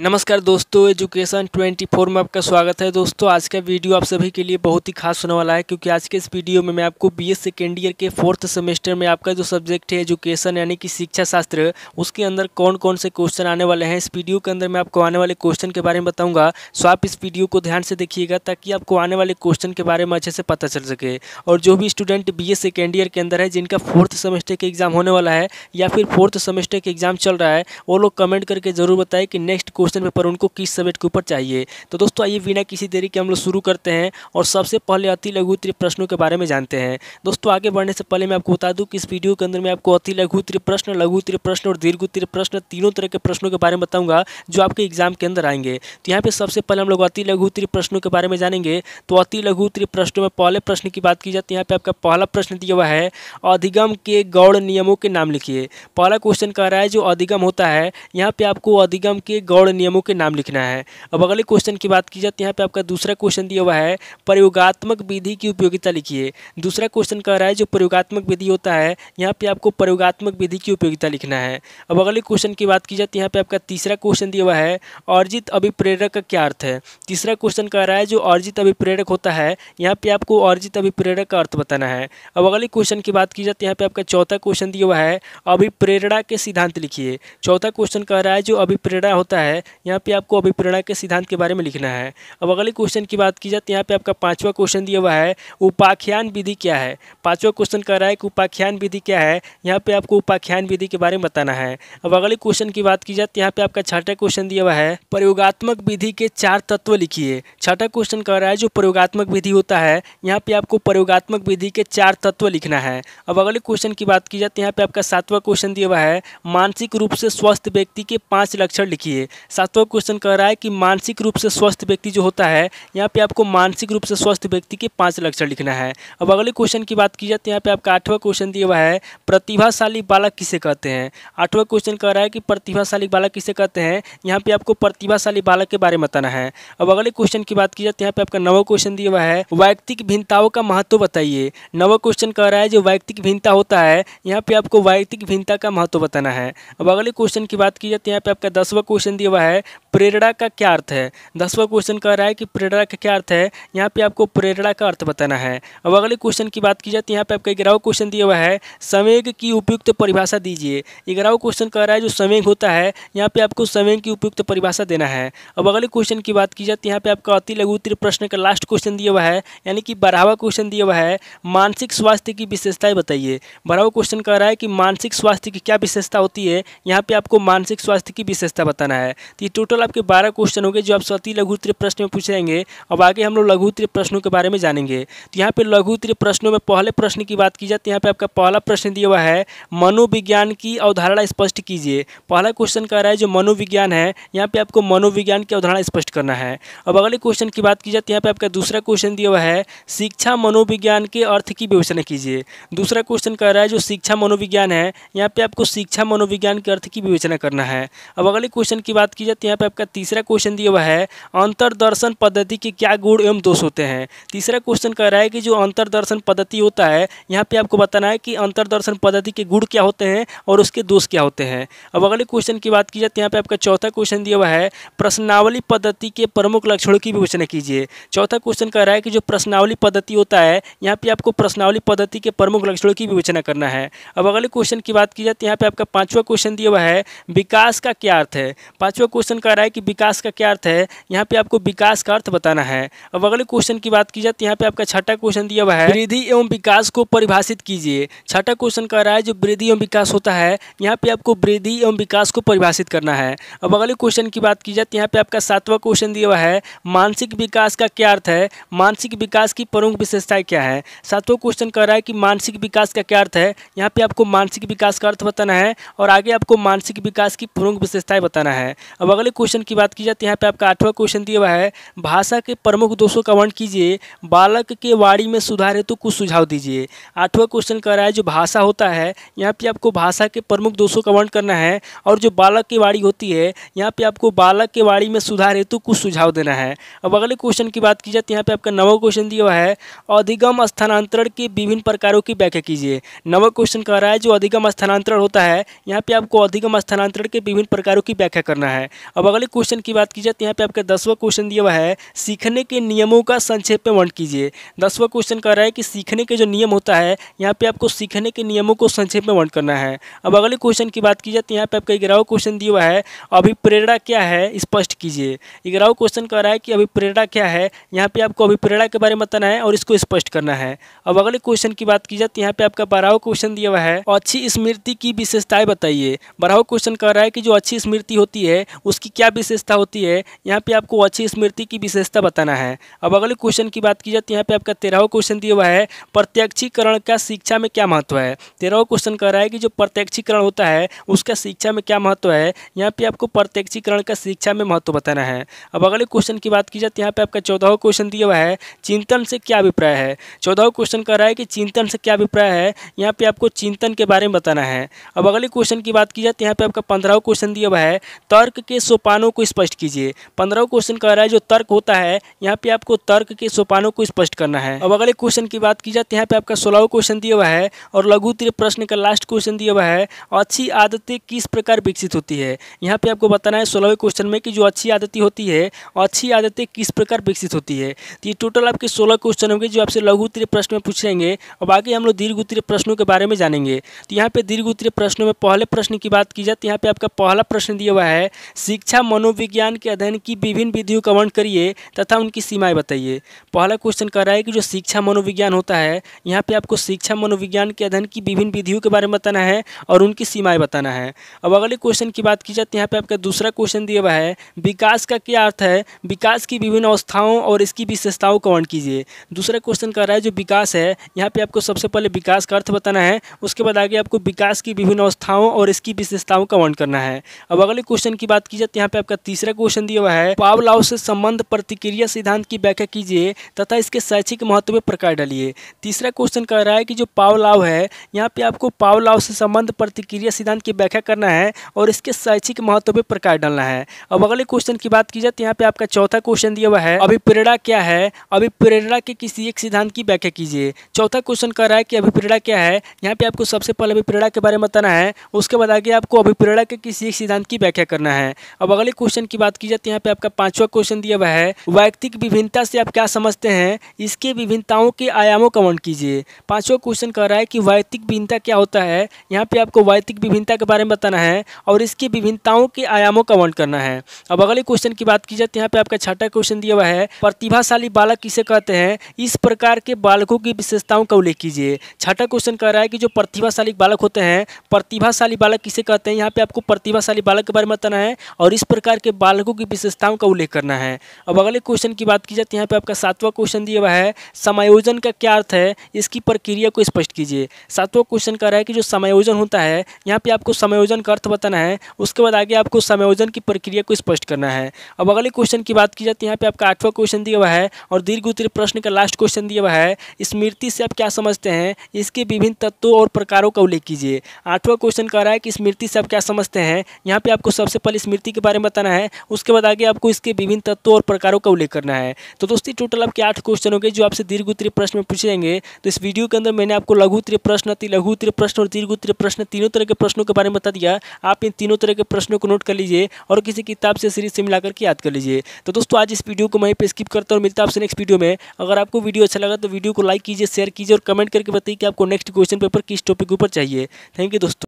नमस्कार दोस्तों एजुकेशन 24 में आपका स्वागत है दोस्तों आज का वीडियो आप सभी के लिए बहुत ही खास होने वाला है क्योंकि आज के इस वीडियो में मैं आपको बी एस सेकेंड ईयर के फोर्थ सेमेस्टर में आपका जो सब्जेक्ट है एजुकेशन यानी कि शिक्षा शास्त्र उसके अंदर कौन कौन से क्वेश्चन आने वाले हैं इस वीडियो के अंदर मैं आपको आने वाले क्वेश्चन के बारे में बताऊँगा सो आप इस वीडियो को ध्यान से देखिएगा ताकि आपको आने वाले क्वेश्चन के बारे में अच्छे से पता चल सके और जो भी स्टूडेंट बी सेकेंड ईयर के अंदर है जिनका फोर्थ सेमेस्टर के एग्जाम होने वाला है या फिर फोर्थ सेमेस्टर के एग्जाम चल रहा है वो लोग कमेंट करके ज़रूर बताए कि नेक्स्ट क्वेश्चन पेपर उनको किस सब्जेक्ट के ऊपर चाहिए तो दोस्तों आइए बिना किसी देरी के हम लोग शुरू करते हैं और सबसे पहले अति लघु त्रिप प्रश्नों के बारे में जानते हैं दोस्तों आगे बढ़ने से पहले मैं आपको बता दूँ कि इस वीडियो के अंदर मैं आपको अति लघु त्रिप प्रश्न लघु त्रिप प्रश्न और दीर्घ त्रिप प्रश्न तीनों तरह के प्रश्नों के बारे में बताऊँगा जो आपके एग्जाम के अंदर आएंगे तो यहाँ पर सबसे पहले हम लोग अति लघु त्रिप प्रश्नों के बारे में जानेंगे तो अति लघु त्रिप प्रश्नों में पहले प्रश्न की बात की जाती तो है यहाँ पर आपका पहला प्रश्न दिया हुआ है अधिगम के गौड़ नियमों के नाम लिखिए पहला क्वेश्चन कह रहा है जो अधिगम होता है यहाँ पे आपको अधिगम के गौड़ वाले नियमों के नाम लिखना है अब अगले क्वेश्चन की बात की जाती है यहाँ पे आपका दूसरा क्वेश्चन दिया हुआ है प्रयोगात्मक विधि की उपयोगिता लिखिए दूसरा क्वेश्चन कह रहा है जो प्रयोगात्मक विधि होता है यहाँ पे आपको प्रयोगात्मक विधि की उपयोगिता लिखना है अब अगले क्वेश्चन की बात की जाती है यहाँ पे आपका तीसरा क्वेश्चन दिया हुआ है अर्जित अभिप्रेरक का क्या अर्थ है तीसरा क्वेश्चन कह रहा है जो अर्जित अभिप्रेरक होता है यहाँ पे आपको अर्जित अभिप्रेरक का अर्थ बताना है अब अगले क्वेश्चन की बात की जाती है यहाँ पे आपका चौथा क्वेश्चन दिया हुआ है अभिप्रेरणा के सिद्धांत लिखिए चौथा क्वेश्चन कह रहा है जो अभिप्रेरणा होता है यहाँ पे आपको अभिप्रेरणा के सिद्धांत के बारे में लिखना है अब अगले क्वेश्चन की बात की जाए तो यहाँ पे आपका पांचवा क्वेश्चन दिया हुआ है उपाख्यान विधि क्या है पांचवा क्वेश्चन कह रहा है कि उपाख्यान विधि क्या है यहाँ पे आपको उपाख्यान विधि के बारे में बताना है अब अगले क्वेश्चन की बात की जाए तो यहाँ पे आपका छठा क्वेश्चन दिया हुआ है प्रयोगात्मक विधि के चार तत्व लिखिए छठा क्वेश्चन कह रहा है जो प्रयोगात्मक विधि होता है यहाँ पे आपको प्रयोगात्मक विधि के चार तत्व लिखना है अब अगले क्वेश्चन की बात की जाए तो यहाँ पे आपका सातवां क्वेश्चन दिया हुआ है मानसिक रूप से स्वस्थ व्यक्ति के पांच लक्षण लिखिए सातवां क्वेश्चन कह रहा है कि मानसिक रूप से स्वस्थ व्यक्ति जो होता है यहाँ पे आपको मानसिक रूप से स्वस्थ व्यक्ति के पांच लक्षण लिखना है अब अगले क्वेश्चन की बात की जाए तो यहाँ पे आपका आठवां क्वेश्चन दिया हुआ है प्रतिभाशाली बालक किसे कहते हैं आठवां क्वेश्चन कह रहा है कि प्रतिभाशाली बालक किसे कहते हैं यहाँ पे आपको प्रतिभाशाली बालक के बारे में बताना है अब अगले क्वेश्चन की बात की जाए तो यहाँ पे आपका नवा क्वेश्चन दिया हुआ है वैयक्तिक भिन्नताओं का महत्व बताइए नवा क्वेश्चन कह रहा है जो वैयक्तिक भिन्नता होता है यहाँ पे आपको वैयक्तिक भिन्नता का महत्व बताना है अब अगले क्वेश्चन की बात की जाए तो यहाँ पे आपका दसवा क्वेश्चन दिया हुआ है प्रेरणा का क्या अर्थ है दसवां क्वेश्चन कह रहा है कि प्रेरणा का क्या अर्थ है यहाँ पे आपको प्रेरणा का अर्थ बताना है अब अगले क्वेश्चन की बात की जाए तो यहाँ पे आपका ग्यारह क्वेश्चन दिया हुआ है समेग की उपयुक्त परिभाषा दीजिए ग्यारह क्वेश्चन कह रहा है जो समेग होता है यहाँ पे आपको समेग की उपयुक्त परिभाषा देना है अब अगले क्वेश्चन की बात की जाए तो यहाँ पे आपका अति लघु उत्तर प्रश्न का लास्ट क्वेश्चन दिया हुआ है यानी कि बारहवा क्वेश्चन दिया हुआ है मानसिक स्वास्थ्य की विशेषताएं बताइए बारहवा क्वेश्चन कह रहा है कि मानसिक स्वास्थ्य की क्या विशेषता होती है यहाँ पे आपको मानसिक स्वास्थ्य की विशेषता बताना है तो ये टोटल आपके बारह क्वेश्चन हो गए जो आप सती लघु त्रिय प्रश्न में पूछेंगे जाएंगे अब आगे हम लोग लघु त्रिय प्रश्नों के बारे में जानेंगे तो यहाँ पर लघु त्रिय प्रश्नों में पहले प्रश्न की बात की जाए है तो यहाँ पर आपका पहला प्रश्न दिया हुआ है मनोविज्ञान की अवधारणा स्पष्ट कीजिए पहला क्वेश्चन कह रहा है जो मनोविज्ञान है यहाँ पर आपको मनोविज्ञान की अवधारणा स्पष्ट करना है अब अगले क्वेश्चन की बात की जाए तो यहाँ पर आपका दूसरा क्वेश्चन दिया हुआ है शिक्षा मनोविज्ञान के अर्थ की विवेचना कीजिए दूसरा क्वेश्चन कह रहा है जो शिक्षा मनोविज्ञान है यहाँ पर आपको शिक्षा मनोविज्ञान के अर्थ की विवेचना करना है अब अगले क्वेश्चन की बात बात की जाए तो यहाँ पे आपका तीसरा क्वेश्चन दिया हुआ है अंतरदर्शन पद्धति के क्या गुण एवं दोष होते हैं तीसरा क्वेश्चन कह रहा है कि जो अंतरदर्शन पद्धति होता है यहाँ पे आपको बताना है कि अंतरदर्शन पद्धति के गुण क्या होते हैं और उसके दोष क्या होते हैं अब अगले क्वेश्चन की बात की जाए तो यहाँ पर आपका चौथा क्वेश्चन दिया हुआ है प्रश्नावली पद्धति के प्रमुख लक्षणों की विवेचना कीजिए चौथा क्वेश्चन कह रहा है कि जो प्रश्नावली पद्धति होता है यहाँ पर आपको प्रश्नावली पद्धति के प्रमुख लक्षणों की विवेचना करना है अब अगले क्वेश्चन की बात की जाए तो यहाँ पर आपका पाँचवा क्वेश्चन दिया हुआ है विकास का क्या अर्थ है पाँचवा पांचवा क्वेश्चन कह रहा है कि विकास का क्या अर्थ है यहाँ पे आपको विकास का अर्थ बताना है अब अगले क्वेश्चन की बात की जाए तो यहाँ पे आपका छठा क्वेश्चन दिया हुआ है वृद्धि एवं विकास को परिभाषित कीजिए छठा क्वेश्चन कह रहा है जो वृद्धि एवं विकास होता है यहाँ पे आपको वृद्धि एवं विकास को परिभाषित करना है अब अगले क्वेश्चन की बात की जाए तो यहाँ पे आपका सातवा क्वेश्चन दिया हुआ है मानसिक विकास का क्या अर्थ है मानसिक विकास की प्रमुख विशेषताएं क्या है सातवा क्वेश्चन कह रहा है कि मानसिक विकास का क्या अर्थ है यहाँ पे आपको मानसिक विकास का अर्थ बताना है और आगे आपको मानसिक विकास की प्रमुख विशेषताएं बताना है अब अगले क्वेश्चन की बात की जाती है यहाँ पे आपका आठवां क्वेश्चन दिया हुआ है भाषा के प्रमुख दोषों का वर्ण कीजिए बालक के वाणी में सुधार हेतु तो कुछ सुझाव दीजिए आठवां क्वेश्चन कह रहा है जो भाषा होता है यहाँ पे आपको भाषा के प्रमुख दोषों का वर्ण करना है और जो बालक की वाणी होती है यहाँ पे आपको बालक के वाणी में सुधार हेतु कुछ सुझाव देना है अब अगले क्वेश्चन की बात की जाती है यहाँ पे आपका नवा क्वेश्चन दिया हुआ है अधिगम स्थानांतरण के विभिन्न प्रकारों की व्याख्या कीजिए नवा क्वेश्चन कह रहा है जो अधिगम स्थानांतरण होता है यहाँ पे आपको अधिगम स्थानांतरण के विभिन्न प्रकारों की व्याख्या करना है है अब अगले क्वेश्चन की बात की जाए तो यहाँ पे आपका दसवां क्वेश्चन दिया हुआ है सीखने के नियमों का संक्षेप में वर्ण कीजिए दसवा क्वेश्चन कह रहा है कि सीखने के जो नियम होता है यहाँ पे आपको सीखने के नियमों को संक्षेप में वर्ण करना है अब अगले क्वेश्चन की बात की जाए तो यहाँ पे आपका ग्यारहवा क्वेश्चन दिया हुआ है अभिप्रेरणा क्या है स्पष्ट कीजिए ग्यारहवा क्वेश्चन कह रहा है कि अभिप्रेरणा क्या है यहाँ पे आपको अभिप्रेरणा के बारे में बताना है और इसको स्पष्ट करना है अब अगले क्वेश्चन की बात की जाए तो यहाँ पे आपका बारहवा क्वेश्चन दिया हुआ है अच्छी स्मृति की विशेषताएं बताइए बारहवा क्वेश्चन कह रहा है कि जो अच्छी स्मृति होती है उसकी क्या विशेषता होती है यहाँ पे आपको अच्छी स्मृति की विशेषता बताना है अब अगले क्वेश्चन की बात की जाए तो यहाँ पे आपका तेरहवा क्वेश्चन दिया हुआ है प्रत्यक्षीकरण का शिक्षा में क्या महत्व है तेरहवा क्वेश्चन कह रहा है कि जो प्रत्यक्षीकरण होता है उसका शिक्षा में क्या महत्व है यहाँ पर आपको प्रत्यक्षीकरण का शिक्षा में महत्व बताना है अब अगले क्वेश्चन की बात की जाए तो यहाँ पे आपका चौदहवा क्वेश्चन दिया हुआ है चिंतन से क्या अभिप्राय है चौदहवा क्वेश्चन कह रहा है कि चिंतन से क्या अभिप्राय है यहाँ पे आपको चिंतन के बारे में बताना है अब अगले क्वेश्चन की बात की जाए तो यहाँ पे आपका पंद्रह क्वेश्चन दिया हुआ है तर्क के सोपानों को स्पष्ट कीजिए पंद्रह क्वेश्चन कह रहा है जो तर्क होता है यहाँ पे आपको तर्क के सोपानों को स्पष्ट करना है अब अगले क्वेश्चन की बात की जाती है यहाँ पे आपका सोलह क्वेश्चन दिया हुआ है और लघु प्रश्न का लास्ट क्वेश्चन दिया हुआ है अच्छी आदतें किस प्रकार विकसित होती है यहाँ पे आपको बताना है सोलहवें क्वेश्चन में कि जो अच्छी आदतें होती है अच्छी आदतें किस प्रकार विकसित होती है तो ये टोटल आपके सोलह क्वेश्चन होंगे जो आपसे लघु प्रश्न में पूछेंगे और बाकी हम लोग दीर्घ उत्तरीय प्रश्नों के बारे में जानेंगे तो यहाँ पे दीर्घ उत्तरीय प्रश्नों में पहले प्रश्न की बात की जाए तो यहाँ पे आपका पहला प्रश्न दिया हुआ है शिक्षा मनोविज्ञान के अध्ययन की विभिन्न विधियों का वर्ण करिए तथा उनकी सीमाएं बताइए पहला क्वेश्चन कह रहा है कि जो शिक्षा मनोविज्ञान होता है यहाँ पे आपको शिक्षा मनोविज्ञान के अध्ययन की विभिन्न विधियों के बारे में बताना है और उनकी सीमाएँ बताना है अब अगले क्वेश्चन की बात की जाए तो यहाँ पर आपका दूसरा क्वेश्चन दिया हुआ है विकास का क्या अर्थ है विकास की विभिन्न अवस्थाओं और इसकी विशेषताओं का वर्ण कीजिए दूसरा क्वेश्चन कह रहा है जो विकास है यहाँ पर आपको सबसे पहले विकास का अर्थ बताना है उसके बाद आगे आपको विकास की विभिन्न अवस्थाओं और इसकी विशेषताओं का वर्ण करना है अब अगले क्वेश्चन की बात की जाती तो है यहाँ पे आपका तीसरा क्वेश्चन दिया हुआ है पावलाव से संबंध प्रतिक्रिया सिद्धांत की व्याख्या कीजिए तथा इसके शैक्षिक महत्व पर प्रकार डालिए तीसरा क्वेश्चन कह रहा है कि जो पावलाव है यहाँ पे आपको पावलाव से संबंध प्रतिक्रिया सिद्धांत की व्याख्या करना है और इसके शैक्षिक महत्व पर प्रकार डालना है अब अगले क्वेश्चन की बात की जाए तो यहाँ पे आपका चौथा क्वेश्चन दिया हुआ है अभिप्रेरणा क्या है अभिप्रेरणा के किसी एक सिद्धांत की व्याख्या कीजिए चौथा क्वेश्चन कह रहा है कि अभिप्रेरणा क्या है यहाँ पे आपको सबसे पहले अभिप्रेरणा के बारे में बताना है उसके बाद आगे आपको अभिप्रेरणा के किसी एक सिद्धांत की व्याख्या करना है है अब अगले क्वेश्चन की बात की जाती है यहाँ पे आपका पांचवा क्वेश्चन दिया हुआ है वैयक्तिक विभिन्नता से आप क्या समझते हैं इसके विभिन्नताओं के आयामों का वर्ण कीजिए पांचवा क्वेश्चन कह रहा है कि वैयक्तिक विभिन्नता क्या होता है यहाँ पे आपको वैयक्तिक विभिन्नता के बारे में बताना है और इसके विभिन्नताओं के आयामों का वर्ण करना है अब अगले क्वेश्चन की बात की जाती है यहाँ पे आपका छठा क्वेश्चन दिया हुआ है प्रतिभाशाली बालक किसे कहते हैं इस प्रकार के बालकों की विशेषताओं का उल्लेख कीजिए छठा क्वेश्चन कह रहा है कि जो प्रतिभाशाली बालक होते हैं प्रतिभाशाली बालक किसे कहते हैं यहाँ पे आपको प्रतिभाशाली बालक के बारे में बताना है है और इस प्रकार के बालकों की विशेषताओं का उल्लेख करना है अब अगले क्वेश्चन की बात की जाती है यहाँ पर आपका सातवां क्वेश्चन दिया हुआ है समायोजन का क्या अर्थ है इसकी प्रक्रिया को स्पष्ट कीजिए सातवां क्वेश्चन कह रहा है कि जो समायोजन होता है यहाँ पर आपको समायोजन का अर्थ बताना है उसके बाद आगे आपको समायोजन की प्रक्रिया को स्पष्ट करना है अब अगले क्वेश्चन की बात की जाती है यहाँ पर आपका आठवां क्वेश्चन दिया हुआ है और दीर्घ उत्तरी प्रश्न का लास्ट क्वेश्चन दिया हुआ है स्मृति से आप क्या समझते हैं इसके विभिन्न तत्वों और प्रकारों का उल्लेख कीजिए आठवां क्वेश्चन कह रहा है कि स्मृति से आप क्या समझते हैं यहाँ पे आपको सबसे पहले स्मृति के बारे में बताना है उसके बाद आगे आपको इसके विभिन्न तत्व और प्रकारों का उल्लेख करना है तो दोस्तों टोटल आपके आठ क्वेश्चन होंगे जो आपसे दीर्घ उत्तरीय प्रश्न में पूछे जाएंगे तो इस वीडियो के अंदर मैंने आपको लघु उत्तरीय प्रश्न अति लघु उत्तरीय प्रश्न और दीर्घ उत्तरीय प्रश्न तीनों तरह के प्रश्नों के बारे में बता दिया आप इन तीनों तरह के प्रश्नों को नोट कर लीजिए और किसी किताब से सीरीज से मिलाकर करके याद कर लीजिए तो दोस्तों आज इस वीडियो को मैं पर स्किप करता हूँ मिलता है आपसे नेक्स्ट वीडियो में अगर आपको वीडियो अच्छा लगा तो वीडियो को लाइक कीजिए शेयर कीजिए और कमेंट करके बताइए कि आपको नेक्स्ट क्वेश्चन पेपर किस टॉपिक के ऊपर चाहिए थैंक यू दोस्तों